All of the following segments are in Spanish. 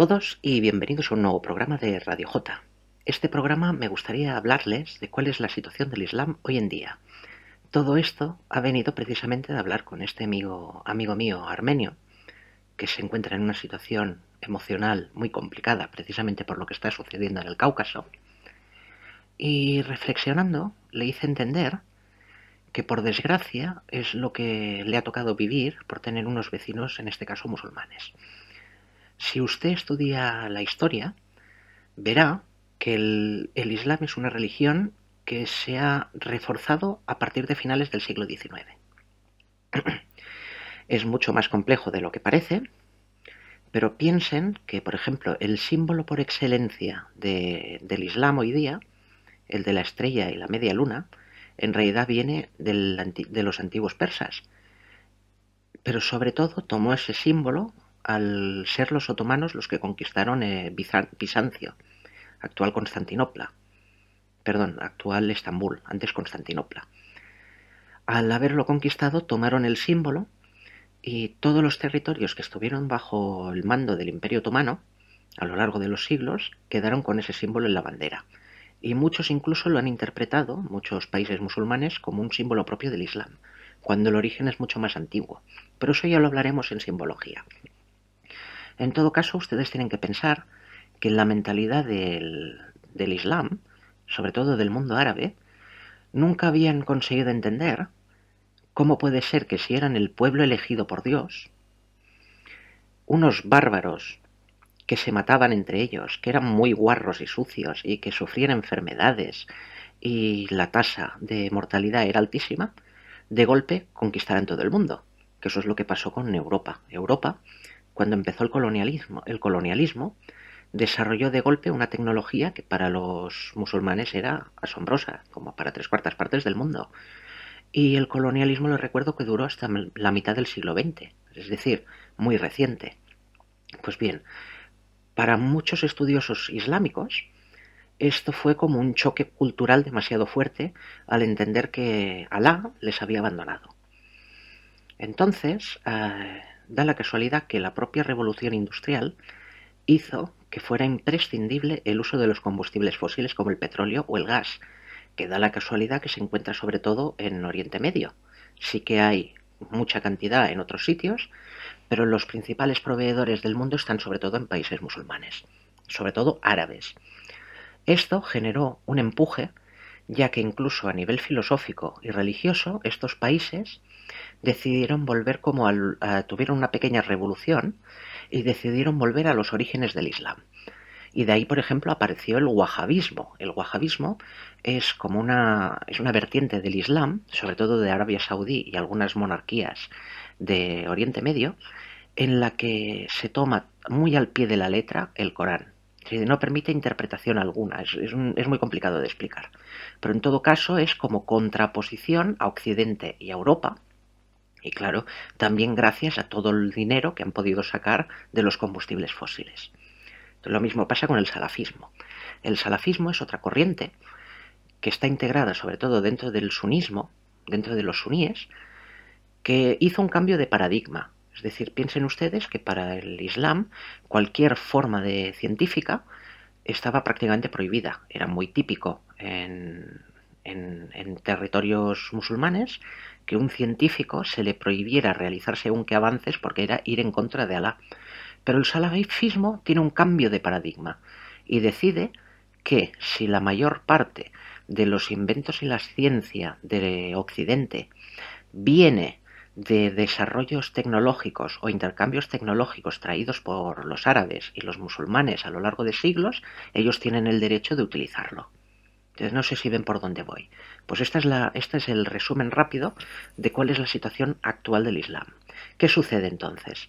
todos y bienvenidos a un nuevo programa de Radio J. Este programa me gustaría hablarles de cuál es la situación del Islam hoy en día. Todo esto ha venido precisamente de hablar con este amigo, amigo mío armenio, que se encuentra en una situación emocional muy complicada precisamente por lo que está sucediendo en el Cáucaso. Y reflexionando, le hice entender que por desgracia es lo que le ha tocado vivir por tener unos vecinos, en este caso musulmanes. Si usted estudia la historia, verá que el, Islam es una religión que se ha reforzado a partir de finales del siglo XIX. Es mucho más complejo de lo que parece, pero piensen que, por ejemplo, el símbolo por excelencia del Islam hoy día, el de la estrella y la media luna, en realidad viene de los antiguos persas. Pero sobre todo tomó ese símbolo al ser los otomanos los que conquistaron eh, Bizancio, actual Constantinopla, perdón, actual Estambul, antes Constantinopla. Al haberlo conquistado tomaron el símbolo y todos los territorios que estuvieron bajo el mando del Imperio Otomano a lo largo de los siglos quedaron con ese símbolo en la bandera. Y muchos incluso lo han interpretado, muchos países musulmanes, como un símbolo propio del Islam, cuando el origen es mucho más antiguo. Pero eso ya lo hablaremos en simbología. En todo caso, ustedes tienen que pensar que en la mentalidad del, del Islam, sobre todo del mundo árabe, nunca habían conseguido entender cómo puede ser que si eran el pueblo elegido por Dios, unos bárbaros que se mataban entre ellos, que eran muy guarros y sucios y que sufrían enfermedades y la tasa de mortalidad era altísima, de golpe conquistaran todo el mundo, que eso es lo que pasó con Europa. Europa cuando empezó el colonialismo, el colonialismo desarrolló de golpe una tecnología que para los musulmanes era asombrosa, como para tres cuartas partes del mundo. Y el colonialismo lo recuerdo que duró hasta la mitad del siglo XX, es decir, muy reciente. Pues bien, para muchos estudiosos islámicos, esto fue como un choque cultural demasiado fuerte al entender que Alá les había abandonado. Entonces, eh, da la casualidad que la propia revolución industrial hizo que fuera imprescindible el uso de los combustibles fósiles como el petróleo o el gas, que da la casualidad que se encuentra sobre todo en Oriente Medio. Sí que hay mucha cantidad en otros sitios, pero los principales proveedores del mundo están sobre todo en países musulmanes, sobre todo árabes. Esto generó un empuje, ya que incluso a nivel filosófico y religioso estos países decidieron volver como al, tuvieron una pequeña revolución y decidieron volver a los orígenes del Islam. Y de ahí, por ejemplo, apareció el wahabismo. El wahabismo es como una, es una vertiente del Islam, sobre todo de Arabia Saudí y algunas monarquías de Oriente Medio, en la que se toma muy al pie de la letra el Corán. No permite interpretación alguna, es muy complicado de explicar. Pero en todo caso es como contraposición a Occidente y a Europa, y claro, también gracias a todo el dinero que han podido sacar de los combustibles fósiles. lo mismo pasa con el salafismo. El salafismo es otra corriente que está integrada sobre todo dentro del sunismo, dentro de los suníes, que hizo un cambio de paradigma. Es decir, piensen ustedes que para el Islam cualquier forma de científica estaba prácticamente prohibida. Era muy típico en territorios musulmanes que un científico se le prohibiera realizar según que avances porque era ir en contra de Alá. Pero el salafismo tiene un cambio de paradigma y decide que si la mayor parte de los inventos y la ciencia de Occidente viene de desarrollos tecnológicos o intercambios tecnológicos traídos por los árabes y los musulmanes a lo largo de siglos, ellos tienen el derecho de utilizarlo. Entonces no sé si ven por dónde voy. Pues esta es este es el resumen rápido de cuál es la situación actual del Islam. ¿Qué sucede entonces?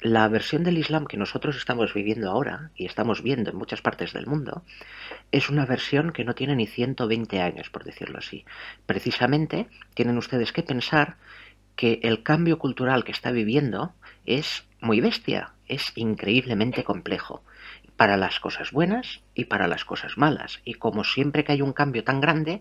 La versión del Islam que nosotros estamos viviendo ahora y estamos viendo en muchas partes del mundo es una versión que no tiene ni 120 años, por decirlo así. Precisamente tienen ustedes que pensar que el cambio cultural que está viviendo es muy bestia, es increíblemente complejo, para las cosas buenas y para las cosas malas. Y como siempre que hay un cambio tan grande,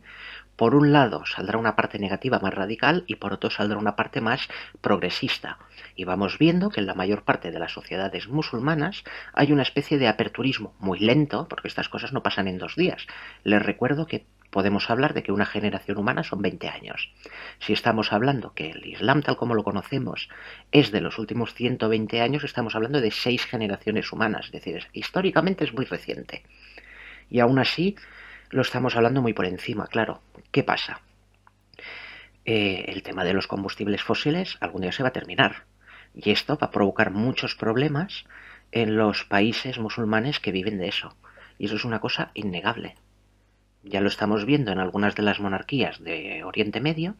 por un lado saldrá una parte negativa más radical y por otro saldrá una parte más progresista. Y vamos viendo que en la mayor parte de las sociedades musulmanas hay una especie de aperturismo muy lento, porque estas cosas no pasan en dos días. Les recuerdo que podemos hablar de que una generación humana son 20 años. Si estamos hablando que el Islam tal como lo conocemos es de los últimos 120 años, estamos hablando de seis generaciones humanas, es decir, históricamente es muy reciente. Y aún así lo estamos hablando muy por encima, claro. ¿Qué pasa? Eh, el tema de los combustibles fósiles algún día se va a terminar. Y esto va a provocar muchos problemas en los países musulmanes que viven de eso. Y eso es una cosa innegable ya lo estamos viendo en algunas de las monarquías de Oriente Medio,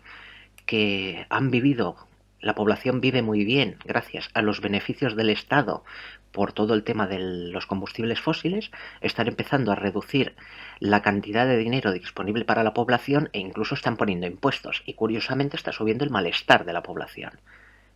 que han vivido, la población vive muy bien gracias a los beneficios del Estado por todo el tema de los combustibles fósiles, están empezando a reducir la cantidad de dinero disponible para la población e incluso están poniendo impuestos. Y curiosamente está subiendo el malestar de la población.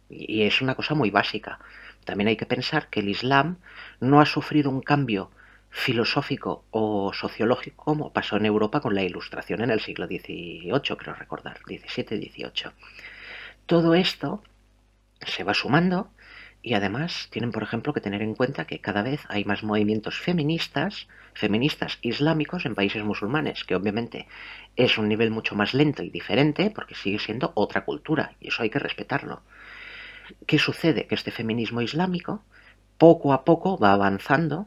Y es una cosa muy básica. También hay que pensar que el Islam no ha sufrido un cambio filosófico o sociológico como pasó en Europa con la Ilustración en el siglo XVIII, creo recordar, XVII-XVIII. Todo esto se va sumando y además tienen, por ejemplo, que tener en cuenta que cada vez hay más movimientos feministas, feministas islámicos en países musulmanes, que obviamente es un nivel mucho más lento y diferente porque sigue siendo otra cultura y eso hay que respetarlo. ¿Qué sucede? Que este feminismo islámico poco a poco va avanzando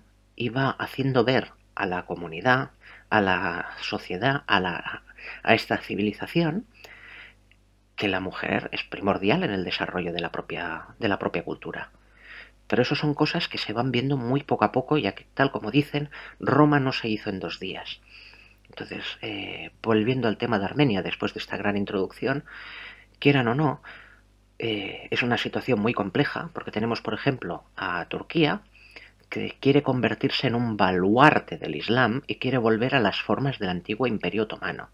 va haciendo ver a la comunidad, a la sociedad, a, esta civilización, que la mujer es primordial en el desarrollo de la propia, cultura. Pero eso son cosas que se van viendo muy poco a poco, ya que, tal como dicen, Roma no se hizo en dos días. Entonces, eh, volviendo al tema de Armenia, después de esta gran introducción, quieran o no, eh, es una situación muy compleja, porque tenemos, por ejemplo, a Turquía, que quiere convertirse en un baluarte del Islam y quiere volver a las formas del antiguo Imperio Otomano.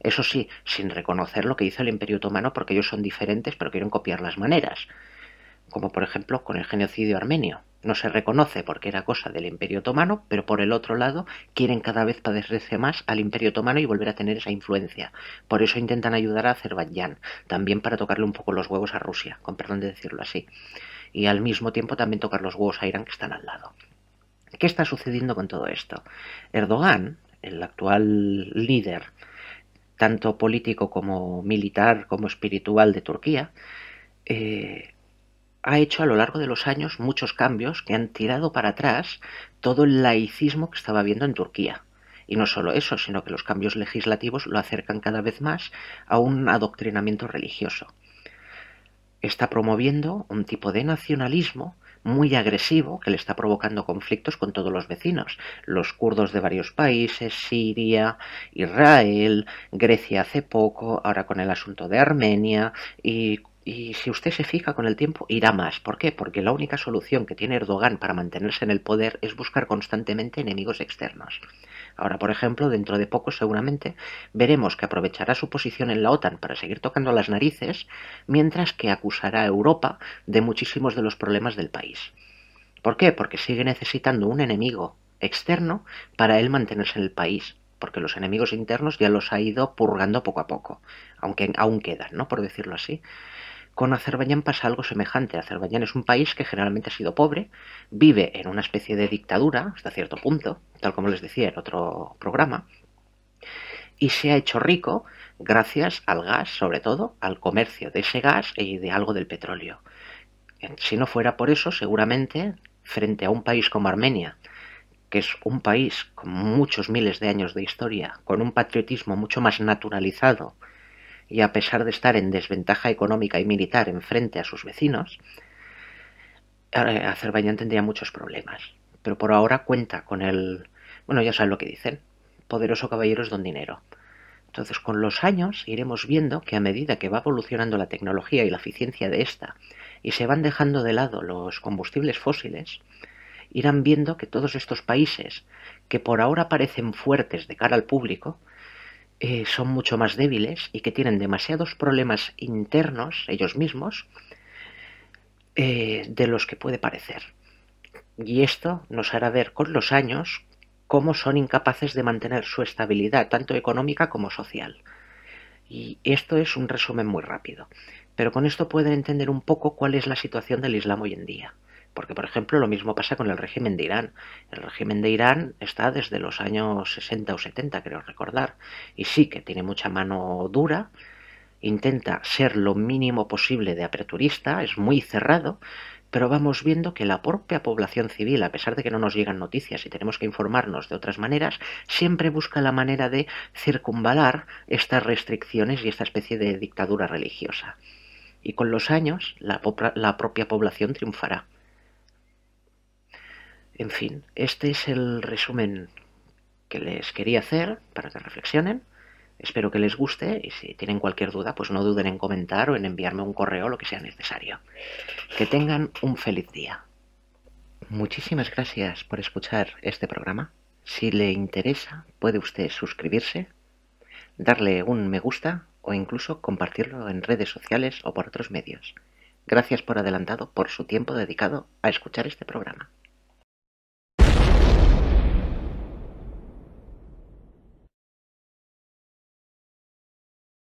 Eso sí, sin reconocer lo que hizo el Imperio Otomano porque ellos son diferentes pero quieren copiar las maneras. Como por ejemplo con el genocidio armenio. No se reconoce porque era cosa del Imperio Otomano, pero por el otro lado quieren cada vez padecerse más al Imperio Otomano y volver a tener esa influencia. Por eso intentan ayudar a Azerbaiyán, también para tocarle un poco los huevos a Rusia, con perdón de decirlo así y al mismo tiempo también tocar los huevos a Irán que están al lado. ¿Qué está sucediendo con todo esto? Erdogan, el actual líder, tanto político como militar, como espiritual de Turquía, eh, ha hecho a lo largo de los años muchos cambios que han tirado para atrás todo el laicismo que estaba habiendo en Turquía. Y no solo eso, sino que los cambios legislativos lo acercan cada vez más a un adoctrinamiento religioso está promoviendo un tipo de nacionalismo muy agresivo que le está provocando conflictos con todos los vecinos, los kurdos de varios países, Siria, Israel, Grecia hace poco, ahora con el asunto de Armenia y si usted se fija con el tiempo, irá más. ¿Por qué? Porque la única solución que tiene Erdogan para mantenerse en el poder es buscar constantemente enemigos externos. Ahora, por ejemplo, dentro de poco seguramente veremos que aprovechará su posición en la OTAN para seguir tocando las narices, mientras que acusará a Europa de muchísimos de los problemas del país. ¿Por qué? Porque sigue necesitando un enemigo externo para él mantenerse en el país, porque los enemigos internos ya los ha ido purgando poco a poco, aunque aún quedan, ¿no? Por decirlo así. Con Azerbaiyán pasa algo semejante. Azerbaiyán es un país que generalmente ha sido pobre, vive en una especie de dictadura hasta cierto punto, tal como les decía en otro programa, y se ha hecho rico gracias al gas, sobre todo al comercio de ese gas y de algo del petróleo. Eh, si no fuera por eso, seguramente, frente a un país como Armenia, que es un país con muchos miles de años de historia, con un patriotismo mucho más naturalizado, y a pesar de estar en desventaja económica y militar en frente a sus vecinos, eh, Azerbaiyán tendría muchos problemas pero por ahora cuenta con el... Bueno, ya saben lo que dicen, poderoso caballero es don dinero. Entonces, con los años iremos viendo que a medida que va evolucionando la tecnología y la eficiencia de esta, y se van dejando de lado los combustibles fósiles, irán viendo que todos estos países, que por ahora parecen fuertes de cara al público, eh, son mucho más débiles y que tienen demasiados problemas internos ellos mismos eh, de los que puede parecer y esto nos hará ver con los años cómo son incapaces de mantener su estabilidad, tanto económica como social. Y esto es un resumen muy rápido, pero con esto pueden entender un poco cuál es la situación del Islam hoy en día. Porque, por ejemplo, lo mismo pasa con el régimen de Irán. El régimen de Irán está desde los años 60 o 70, creo recordar, y sí que tiene mucha mano dura, intenta ser lo mínimo posible de aperturista, es muy cerrado, pero vamos viendo que la propia población civil, a pesar de que no nos llegan noticias y tenemos que informarnos de otras maneras, siempre busca la manera de circunvalar estas restricciones y esta especie de dictadura religiosa. Y con los años la, la propia población triunfará. En fin, este es el resumen que les quería hacer para que reflexionen Espero que les guste y si tienen cualquier duda, pues no duden en comentar o en enviarme un correo, lo que sea necesario. Que tengan un feliz día. Muchísimas gracias por escuchar este programa. Si le interesa, puede usted suscribirse, darle un me gusta o incluso compartirlo en redes sociales o por otros medios. Gracias por adelantado por su tiempo dedicado a escuchar este programa.